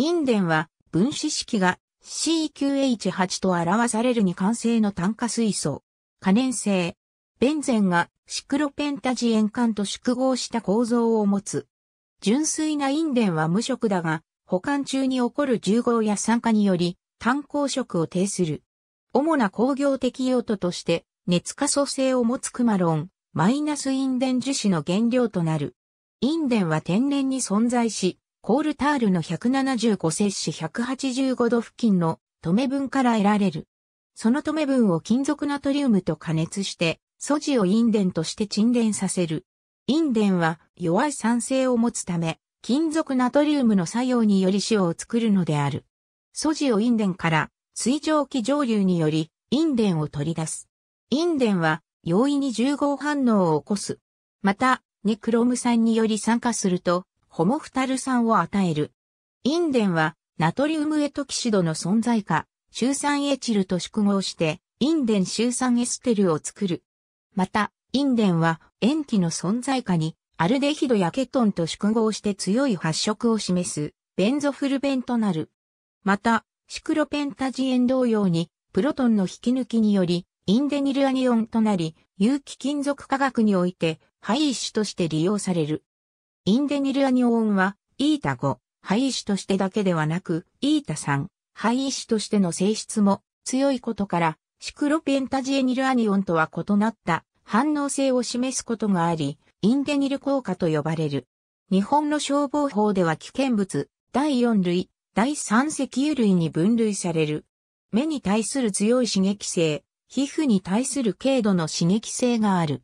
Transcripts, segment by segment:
インデンは分子式が c q h 8と表される二完性の炭化水素。可燃性。ベンゼンがシクロペンタジエン環と縮合した構造を持つ。純粋なインデンは無色だが、保管中に起こる重合や酸化により炭鉱色を呈する。主な工業的用途として熱化素性を持つクマロン、マイナスインデン樹脂の原料となる。インデンは天然に存在し、コールタールの175摂氏185度付近の止め分から得られる。その止め分を金属ナトリウムと加熱して、素地をインデンとして沈殿させる。インデンは弱い酸性を持つため、金属ナトリウムの作用により塩を作るのである。素地をインデンから水蒸気蒸留によりインデンを取り出す。インデンは容易に重合反応を起こす。また、ネクロム酸により酸化するとホモフタル酸を与える。インデンは、ナトリウムエトキシドの存在下、シュウ酸エチルと縮合して、インデンシュウ酸エステルを作る。また、インデンは、塩基の存在下に、アルデヒドやケトンと縮合して強い発色を示す、ベンゾフルベンとなる。また、シクロペンタジエン同様に、プロトンの引き抜きにより、インデニルアニオンとなり、有機金属化学において、廃一種として利用される。インデニルアニオンは、イータ5、肺止としてだけではなく、イータ3、肺止としての性質も強いことから、シクロペンタジエニルアニオンとは異なった反応性を示すことがあり、インデニル効果と呼ばれる。日本の消防法では危険物、第4類、第3石油類に分類される。目に対する強い刺激性、皮膚に対する軽度の刺激性がある。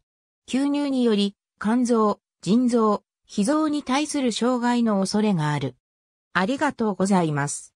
吸入により、肝臓、腎臓、脾臓に対する障害の恐れがある。ありがとうございます。